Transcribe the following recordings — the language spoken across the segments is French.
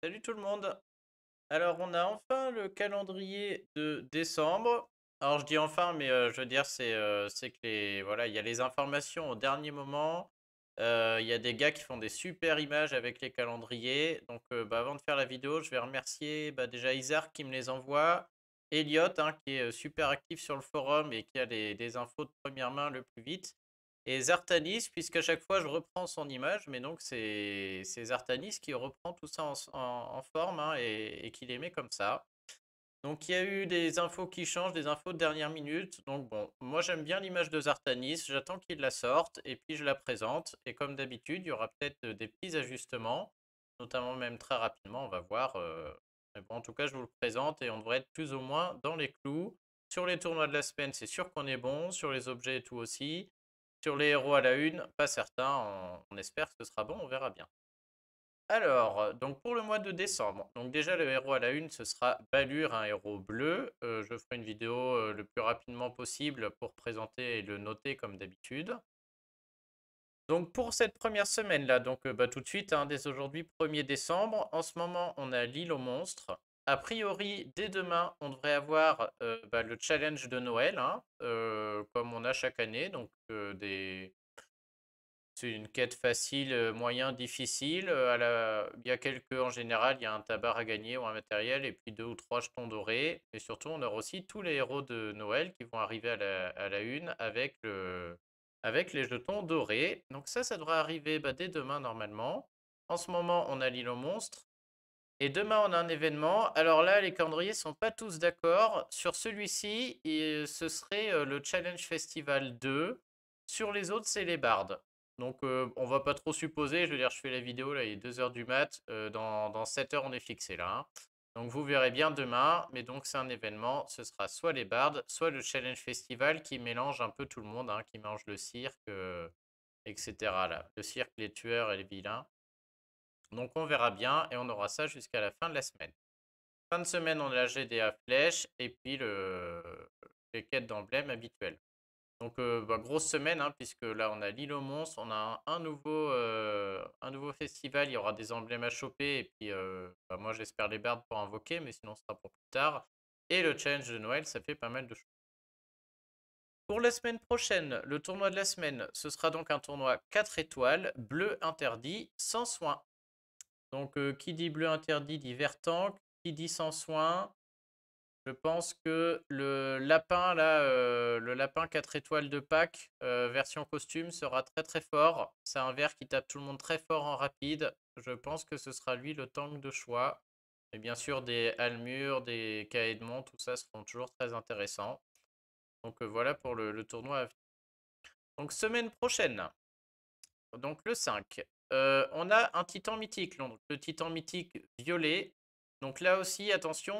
Salut tout le monde. Alors on a enfin le calendrier de décembre. Alors je dis enfin, mais euh, je veux dire euh, c'est que les voilà il y a les informations au dernier moment. Euh, il y a des gars qui font des super images avec les calendriers. Donc bah, avant de faire la vidéo, je vais remercier bah, déjà Isar qui me les envoie, Elliot hein, qui est super actif sur le forum et qui a des infos de première main le plus vite. Et Zartanis, puisqu'à chaque fois je reprends son image, mais donc c'est Zartanis qui reprend tout ça en, forme hein, et, qui les met comme ça. Donc il y a eu des infos qui changent, des infos de dernière minute. Donc bon, moi j'aime bien l'image de Zartanis, j'attends qu'il la sorte et puis je la présente. Et comme d'habitude, il y aura peut-être euh, des petits ajustements, notamment même très rapidement, on va voir. Euh, mais bon, en tout cas, je vous le présente et on devrait être plus ou moins dans les clous. Sur les tournois de la semaine, c'est sûr qu'on est bon. Sur les objets et tout aussi. Sur les héros à la une, pas certain. On, espère que ce sera bon, on verra bien. Alors, donc pour le mois de décembre, donc déjà le héros à la une, ce sera Balur, un héros bleu. Euh, je ferai une vidéo euh, le plus rapidement possible pour présenter et le noter comme d'habitude. Donc pour cette première semaine là, donc euh, bah, tout de suite, hein, dès aujourd'hui 1er décembre, en ce moment on a l'île aux monstres a priori, dès demain, on devrait avoir bah, le challenge de Noël, hein, comme on a chaque année. Donc, c'est une quête facile, moyen, difficile. Il y a quelques, en général, il y a un tabac à gagner ou un matériel, et puis deux ou trois jetons dorés. Et surtout, on aura aussi tous les héros de Noël qui vont arriver à la, une avec, les jetons dorés. Donc ça, ça devrait arriver bah, dès demain, normalement. En ce moment, on a l'île aux monstres. Et demain, on a un événement. Alors là, les calendriers sont pas tous d'accord. Sur celui-ci, ce serait euh, le Challenge Festival 2. Sur les autres, c'est les bardes. Donc, euh, on va pas trop supposer. Je veux dire, je fais la vidéo, là, il est 2h du mat. Euh, dans, dans, 7 h on est fixé, là. Hein. Donc, vous verrez bien demain. Mais donc, c'est un événement. Ce sera soit les bardes, soit le Challenge Festival qui mélange un peu tout le monde, hein, qui mélange le cirque, etc. Le cirque, les tueurs et les vilains. Donc on verra bien et on aura ça jusqu'à la fin de la semaine. Fin de semaine, on a la GDA flèche et puis le, les quêtes d'emblèmes habituelles. Donc euh, bah, grosse semaine, hein, puisque là on a l'île aux monstres, on a un, nouveau, euh, un nouveau festival, il y aura des emblèmes à choper, et puis euh, bah, moi j'espère les bardes pour invoquer, mais sinon ce sera pour plus tard. Et le challenge de Noël, ça fait pas mal de choses. Pour la semaine prochaine, le tournoi de la semaine, ce sera donc un tournoi 4 étoiles, bleu interdit, sans soins donc, euh, qui dit bleu interdit dit vert tank. Qui dit sans soin Je pense que le lapin, là, euh, le lapin 4 étoiles de Pâques, euh, version costume, sera très très fort. C'est un vert qui tape tout le monde très fort en rapide. Je pense que ce sera lui le tank de choix. Et bien sûr, des almures, des Caedmon, tout ça seront toujours très intéressants. Donc voilà pour le, le tournoi à venir. Donc semaine prochaine. Donc le 5, on a un titan mythique, donc Le titan mythique violet. Donc là aussi, attention,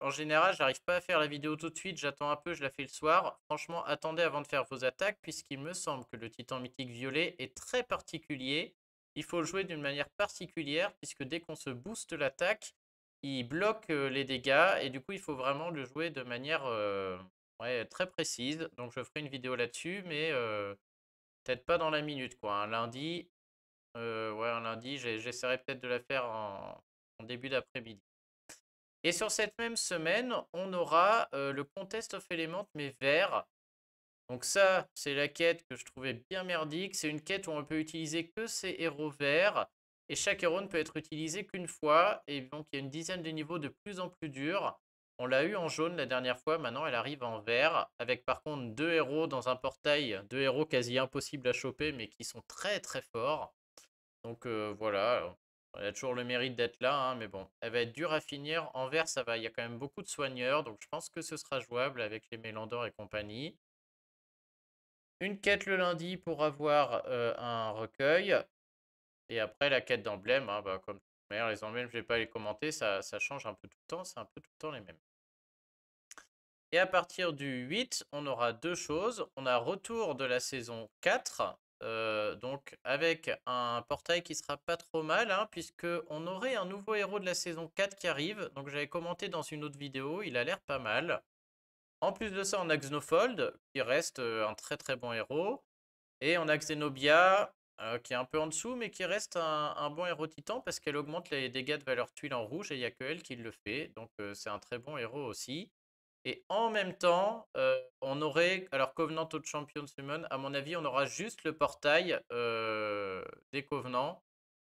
en général, j'arrive pas à faire la vidéo tout de suite, j'attends un peu, je la fais le soir. Franchement, attendez avant de faire vos attaques, puisqu'il me semble que le titan mythique violet est très particulier. Il faut le jouer d'une manière particulière, puisque dès qu'on se booste l'attaque, il bloque les dégâts, et du coup, il faut vraiment le jouer de manière très précise. Donc je ferai une vidéo là-dessus, mais peut-être pas dans la minute, quoi. Hein. lundi, euh, ouais, un lundi, j'essaierai peut-être de la faire en, début d'après-midi. Et sur cette même semaine, on aura euh, le Contest of Elements mais vert. Donc ça, c'est la quête que je trouvais bien merdique. C'est une quête où on peut utiliser que ces héros verts. Et chaque héros ne peut être utilisé qu'une fois. Et donc il y a une dizaine de niveaux de plus en plus durs. On l'a eu en jaune la dernière fois, maintenant elle arrive en vert, avec par contre deux héros dans un portail, deux héros quasi impossibles à choper, mais qui sont très très forts. Donc voilà, il elle a toujours le mérite d'être là, hein, mais bon, elle va être dure à finir. Envers, ça va, il y a quand même beaucoup de soigneurs, donc je pense que ce sera jouable avec les Mélandors et compagnie. Une quête le lundi pour avoir un recueil. Et après, la quête d'emblème, hein, bah, comme D'ailleurs, les emblèmes, je ne vais pas les commenter, ça, ça, change un peu tout le temps, c'est un peu tout le temps les mêmes. Et à partir du 8, on aura deux choses. On a retour de la saison 4, euh, donc avec un portail qui sera pas trop mal, puisqu'on hein, puisque aurait un nouveau héros de la saison 4 qui arrive. Donc j'avais commenté dans une autre vidéo, il a l'air pas mal. En plus de ça, on a Xenofold, qui reste euh, un très très bon héros. Et on a Xenobia, euh, qui est un peu en dessous, mais qui reste un, bon héros titan, parce qu'elle augmente les dégâts de valeur tuile en rouge, et il n'y a que elle qui le fait. Donc c'est un très bon héros aussi. Et en même temps, on aurait, alors Covenant of Champions Summon, à mon avis, on aura juste le portail des Covenants.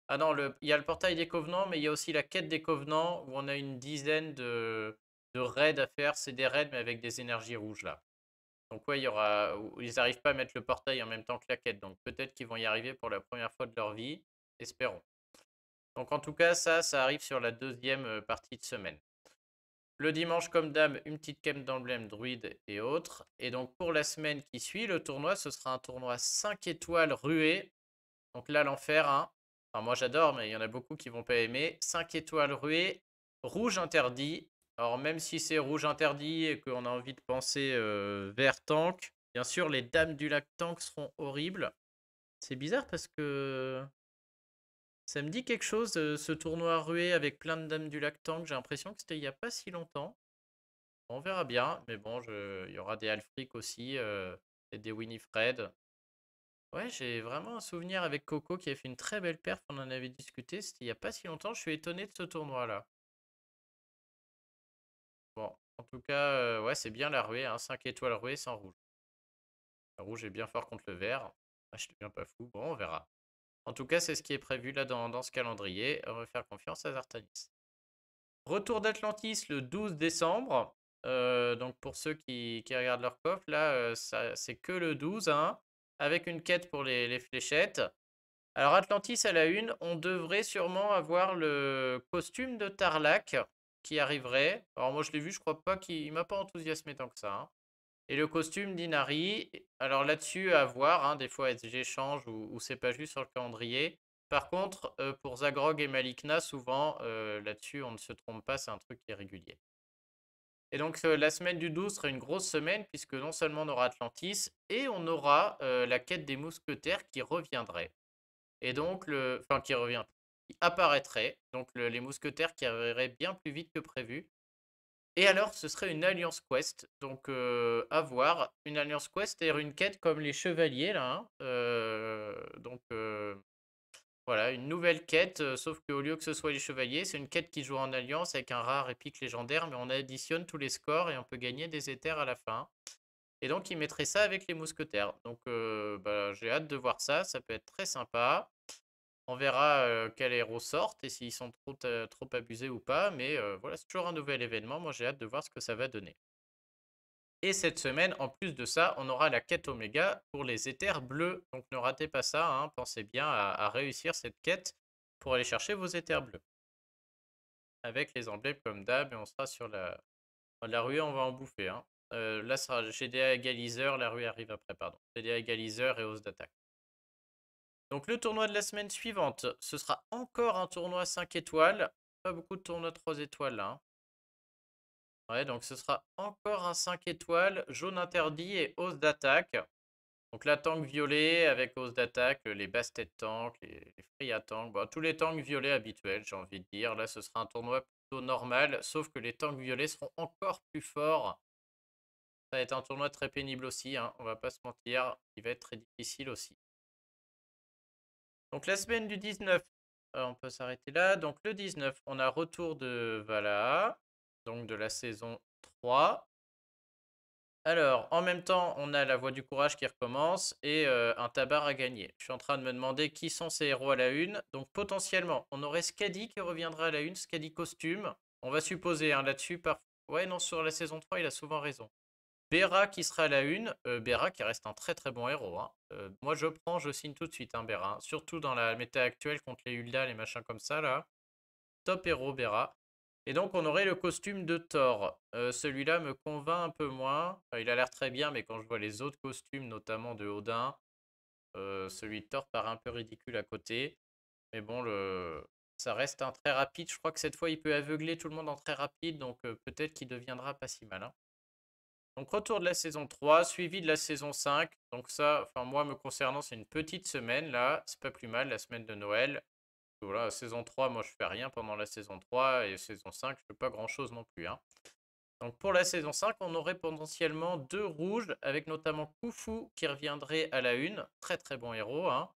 Ah non, il y a le portail des Covenants, mais il y a aussi la quête des Covenants où on a une dizaine de, raids à faire. C'est des raids, mais avec des énergies rouges là. Donc ouais, il y aura, ils n'arrivent pas à mettre le portail en même temps que la quête. Donc peut-être qu'ils vont y arriver pour la première fois de leur vie. Espérons. Donc en tout cas, ça, ça arrive sur la deuxième partie de semaine. Le dimanche, comme dame, une petite quête d'emblème druide et autres. Et donc pour la semaine qui suit, le tournoi, ce sera un tournoi 5 étoiles ruées. Donc là, l'enfer, hein. Enfin, moi j'adore, mais il y en a beaucoup qui vont pas aimer. 5 étoiles ruées, rouge interdit. Alors même si c'est rouge interdit et qu'on a envie de penser euh, vert tank, bien sûr, les dames du lac tank seront horribles. C'est bizarre parce que ça me dit quelque chose, euh, ce tournoi rué avec plein de dames du lac Tang. J'ai l'impression que c'était il n'y a pas si longtemps. On verra bien, mais bon, il y aura des Alfric aussi, euh, et des Winifred. Ouais, j'ai vraiment un souvenir avec Coco qui a fait une très belle perf, on en avait discuté, c'était il n'y a pas si longtemps, je suis étonné de ce tournoi-là. Bon, en tout cas, euh, ouais, c'est bien la ruée, hein, 5 étoiles ruées sans rouge. Le rouge est bien fort contre le vert. Ah, je suis bien pas fou, bon, on verra. En tout cas, c'est ce qui est prévu là dans, ce calendrier. faire confiance à Zartanis. Retour d'Atlantis le 12 décembre. Euh, donc pour ceux qui, regardent leur coffre, là, euh, c'est que le 12, hein, avec une quête pour les, fléchettes. Alors Atlantis à la une, on devrait sûrement avoir le costume de Tarlac qui arriverait. Alors moi je l'ai vu, je crois pas qu'il m'a pas enthousiasmé tant que ça. Hein. Et le costume d'Inari, alors là-dessus, à voir, hein, des fois j'échange ou, c'est pas juste sur le calendrier. Par contre, euh, pour Zagrog et Malikna, souvent, euh, là-dessus, on ne se trompe pas, c'est un truc qui est régulier. Et donc, euh, la semaine du 12 sera une grosse semaine, puisque non seulement on aura Atlantis, et on aura la quête des mousquetaires qui reviendrait. Et donc, le... enfin, qui revient, qui apparaîtrait. Donc, les mousquetaires qui arriveraient bien plus vite que prévu. Et alors, ce serait une Alliance Quest. Donc, avoir à voir. Une Alliance Quest, c'est-à-dire une quête comme les Chevaliers, là. Hein, donc, voilà, une nouvelle quête. sauf qu'au lieu que ce soit les Chevaliers, c'est une quête qui joue en Alliance avec un rare épique légendaire. Mais on additionne tous les scores et on peut gagner des éthers à la fin. Et donc, ils mettraient ça avec les mousquetaires. Donc, bah, j'ai hâte de voir ça. Ça peut être très sympa. On verra quel quels héros sortent et s'ils sont trop, trop abusés ou pas. Mais voilà, c'est toujours un nouvel événement. Moi, j'ai hâte de voir ce que ça va donner. Et cette semaine, en plus de ça, on aura la quête Oméga pour les éthers bleus. Donc ne ratez pas ça. Hein, pensez bien à, réussir cette quête pour aller chercher vos éthers bleus. Avec les emblèmes comme d'hab, et on sera sur la, la rue, on va en bouffer. Hein. là, ça sera GDA égaliseur, la rue arrive après, pardon. GDA égaliseur et hausse d'attaque. Donc le tournoi de la semaine suivante, ce sera encore un tournoi 5 étoiles. Pas beaucoup de tournois 3 étoiles là. Hein. Ouais, donc ce sera encore un 5 étoiles, jaune interdit et hausse d'attaque. Donc la tank violet avec hausse d'attaque, les de tank, les, les tank, tous les tanks violets habituels j'ai envie de dire. Là ce sera un tournoi plutôt normal, sauf que les tanks violets seront encore plus forts. Ça va être un tournoi très pénible aussi, hein, on va pas se mentir, il va être très difficile aussi. Donc la semaine du 19, euh, on peut s'arrêter là. Donc le 19, on a retour de Vala, donc de la saison 3. Alors, en même temps, on a la Voix du courage qui recommence et euh, un tabac à gagner. Je suis en train de me demander qui sont ces héros à la une. Donc potentiellement, on aurait Skadi qui reviendra à la une, Skadi costume. On va supposer hein, là-dessus. parfois... Ouais, non, sur la saison 3, il a souvent raison. Bera qui sera à la une. Euh, Bera qui reste un très très bon héros. Hein. Euh, moi je prends, je signe tout de suite un hein, Bera. Hein. Surtout dans la méta actuelle contre les Hulda, les machins comme ça là. Top héros Bera. Et donc on aurait le costume de Thor. Euh, celui-là me convainc un peu moins. il a l'air très bien, mais quand je vois les autres costumes, notamment de Odin, celui de Thor paraît un peu ridicule à côté. Mais bon, le... ça reste un très rapide. Je crois que cette fois il peut aveugler tout le monde en très rapide, donc peut-être qu'il deviendra pas si malin. Donc retour de la saison 3, suivi de la saison 5. Donc ça, enfin moi me concernant, c'est une petite semaine là. C'est pas plus mal, la semaine de Noël. Voilà, saison 3, moi je fais rien pendant la saison 3 et saison 5, je fais pas grand chose non plus. Hein. Donc pour la saison 5, on aurait potentiellement deux rouges, avec notamment Koufu qui reviendrait à la une. Très très bon héros. Hein.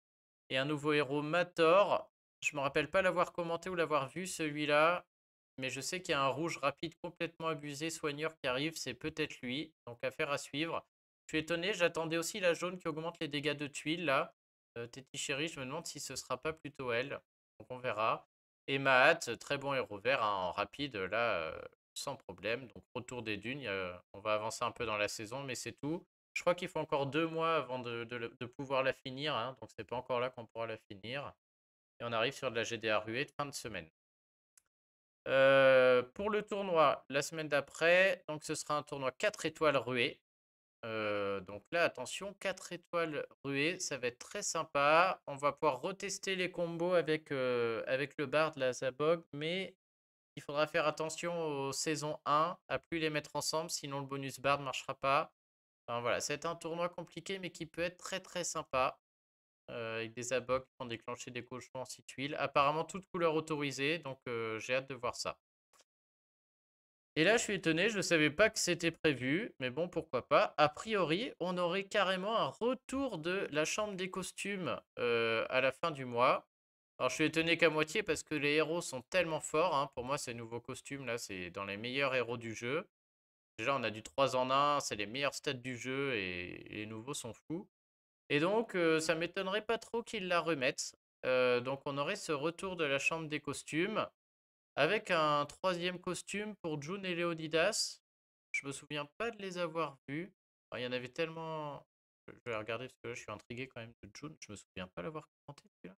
Et un nouveau héros, Mator. Je me rappelle pas l'avoir commenté ou l'avoir vu celui-là. Mais je sais qu'il y a un rouge rapide complètement abusé, soigneur qui arrive, c'est peut-être lui. Donc affaire à suivre. Je suis étonné, j'attendais aussi la jaune qui augmente les dégâts de tuiles là. Euh, je me demande si ce ne sera pas plutôt elle. Donc on verra. Et Mahat, très bon héros vert hein, en rapide là, euh, sans problème. Donc retour des dunes, on va avancer un peu dans la saison, mais c'est tout. Je crois qu'il faut encore deux mois avant de, pouvoir la finir, Donc hein, donc c'est pas encore là qu'on pourra la finir. Et on arrive sur de la GDA ruée de fin de semaine. Euh, pour le tournoi, la semaine d'après, donc ce sera un tournoi 4 étoiles ruées. Euh, donc là, attention, 4 étoiles ruées, ça va être très sympa. On va pouvoir retester les combos avec, euh, avec le bard, la Zabog, mais il faudra faire attention aux saisons 1, à plus les mettre ensemble, sinon le bonus bard ne marchera pas. Enfin, voilà, c'est un tournoi compliqué, mais qui peut être très très sympa. Euh, avec des abocs ont déclencher des cochons en 6 tuiles. Apparemment, toutes couleurs autorisées, donc euh, j'ai hâte de voir ça. Et là, je suis étonné, je ne savais pas que c'était prévu, mais bon, pourquoi pas. A priori, on aurait carrément un retour de la chambre des costumes euh, à la fin du mois. Alors, je suis étonné qu'à moitié parce que les héros sont tellement forts. Hein. Pour moi, ces nouveaux costumes, là, c'est dans les meilleurs héros du jeu. Déjà, on a du 3 en 1, c'est les meilleurs stats du jeu et les nouveaux sont fous. Et donc, ça ça m'étonnerait pas trop qu'ils la remettent. donc, on aurait ce retour de la chambre des costumes avec un troisième costume pour June et Léonidas. Je me souviens pas de les avoir vus. il y en avait tellement. Je vais regarder parce que là, je suis intrigué quand même de June. Je me souviens pas l'avoir commenté celui-là.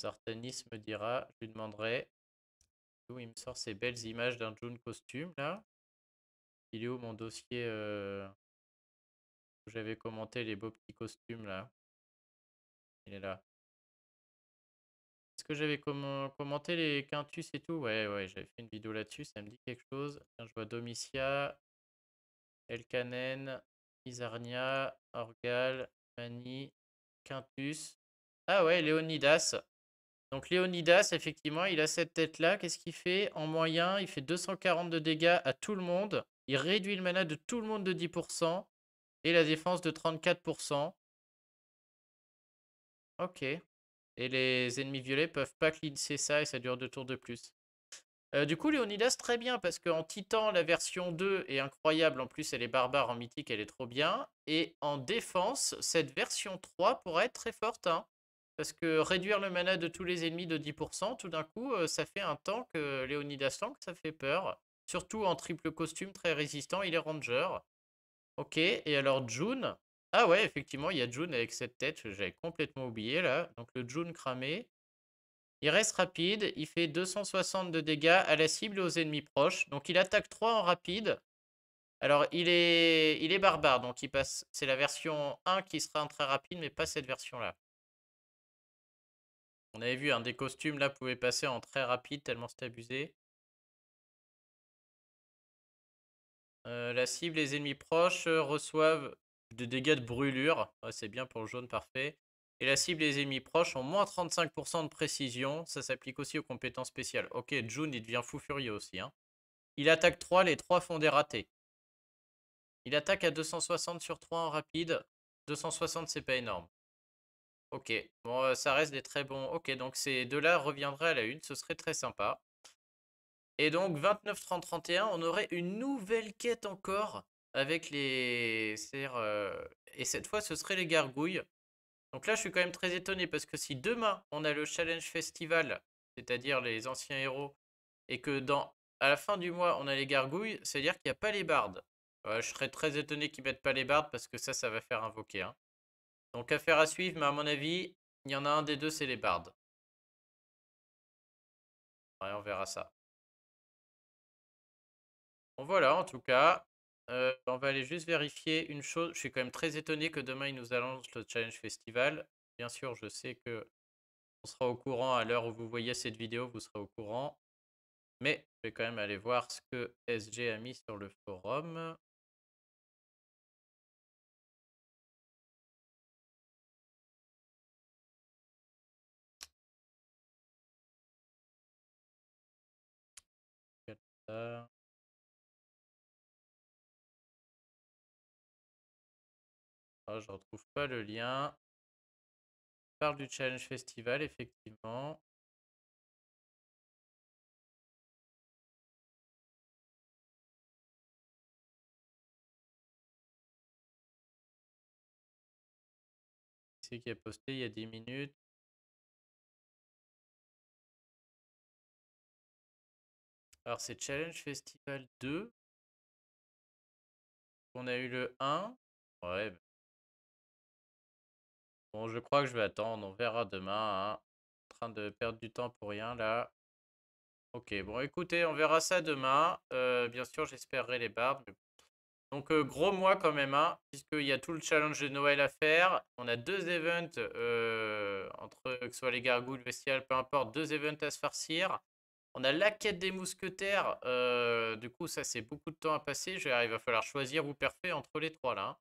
Sartanis me dira, je lui demanderai il me sort ces belles images d'un jaune costume là. Il est où mon dossier euh, où j'avais commenté les beaux petits costumes là Il est là. Est-ce que j'avais commenté les Quintus et tout Ouais, ouais, j'avais fait une vidéo là-dessus, ça me dit quelque chose. je vois Domitia, Elkanen, Isarnia, Orgal, Mani, Quintus. Ah ouais, Léonidas. Donc Léonidas, effectivement, il a cette tête-là. Qu'est-ce qu'il fait En moyen, il fait 240 de dégâts à tout le monde. Il réduit le mana de tout le monde de 10%. Et la défense de 34%. Ok. Et les ennemis violets peuvent pas clincher ça et ça dure deux tours de plus. Euh, du coup, Léonidas, très bien, parce qu'en Titan, la version 2 est incroyable. En plus, elle est barbare en mythique, elle est trop bien. Et en défense, cette version 3 pourrait être très forte. Hein. Parce que réduire le mana de tous les ennemis de 10%, tout d'un coup, euh, ça fait un tank, euh, Léonidas Tank, ça fait peur. Surtout en triple costume, très résistant, il est ranger. Ok, et alors June. Ah ouais, effectivement, il y a June avec cette tête, j'avais complètement oublié là. Donc le June cramé. Il reste rapide, il fait 260 de dégâts à la cible et aux ennemis proches. Donc il attaque 3 en rapide. Alors il est, il est barbare, donc il passe. C'est la version 1 qui sera très rapide, mais pas cette version là. On avait vu, un des costumes là pouvait passer en très rapide tellement c'était abusé. Euh, la cible, les ennemis proches euh, reçoivent des dégâts de brûlure. c'est bien pour le jaune, parfait. Et la cible, les ennemis proches ont moins 35% de précision. Ça s'applique aussi aux compétences spéciales. Ok, June, il devient fou furieux aussi. Hein. Il attaque 3, les 3 font des ratés. Il attaque à 260 sur 3 en rapide. 260, c'est pas énorme. Ok, bon, ça reste des très bons. Ok, donc ces deux-là reviendraient à la une, ce serait très sympa. Et donc 29, 30, 31, on aurait une nouvelle quête encore avec les. Euh... Et cette fois, ce serait les gargouilles. Donc là, je suis quand même très étonné parce que si demain on a le Challenge Festival, c'est-à-dire les anciens héros, et que dans à la fin du mois on a les gargouilles, c'est-à-dire qu'il n'y a pas les bardes. je serais très étonné qu'ils mettent pas les bardes parce que ça, ça va faire invoquer. Hein. Donc affaire à suivre, mais à mon avis, il y en a un des deux, c'est les bardes. on verra ça. Bon voilà, en tout cas, euh, on va aller juste vérifier une chose. Je suis quand même très étonné que demain, ils nous annoncent le Challenge Festival. Bien sûr, je sais que on sera au courant à l'heure où vous voyez cette vidéo, vous serez au courant. Mais je vais quand même aller voir ce que SG a mis sur le forum. je euh, ne ah, je retrouve pas le lien. On parle du Challenge Festival, effectivement. Qui a posté il y a 10 minutes Alors c'est Challenge Festival 2. On a eu le 1. Ouais. Bah. Bon, je crois que je vais attendre. On verra demain. Hein. En train de perdre du temps pour rien là. Ok, bon écoutez, on verra ça demain. Euh, bien sûr, j'espérerai les barbes. Donc euh, gros mois quand même, hein, puisqu'il y a tout le challenge de Noël à faire. On a deux events, euh, entre que ce soit les gargouilles, le festival, peu importe, deux events à se farcir. On a la quête des mousquetaires. Euh, du coup, ça, c'est beaucoup de temps à passer. Je, il va falloir choisir ou parfait entre les trois, là. Hein.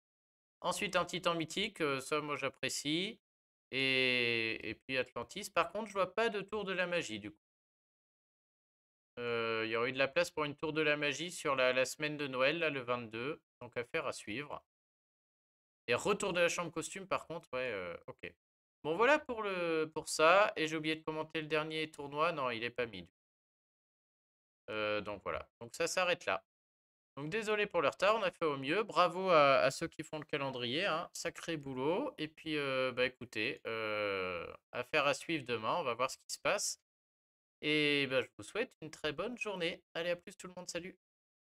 Ensuite, un titan mythique. Euh, ça, moi, j'apprécie. Et, puis Atlantis. Par contre, je vois pas de tour de la magie, du coup. Euh, il y aurait eu de la place pour une tour de la magie sur la, semaine de Noël, le 22. Donc, affaire à suivre. Et retour de la chambre costume, par contre, ouais, ok. Bon, voilà pour, le, pour ça. Et j'ai oublié de commenter le dernier tournoi. Non, il est pas mis, euh, donc voilà. Donc ça s'arrête là. Donc désolé pour le retard, on a fait au mieux. Bravo à, ceux qui font le calendrier, hein. sacré boulot. Et puis euh, bah écoutez, euh, affaire à suivre demain, on va voir ce qui se passe. Et bah, je vous souhaite une très bonne journée. Allez à plus tout le monde, salut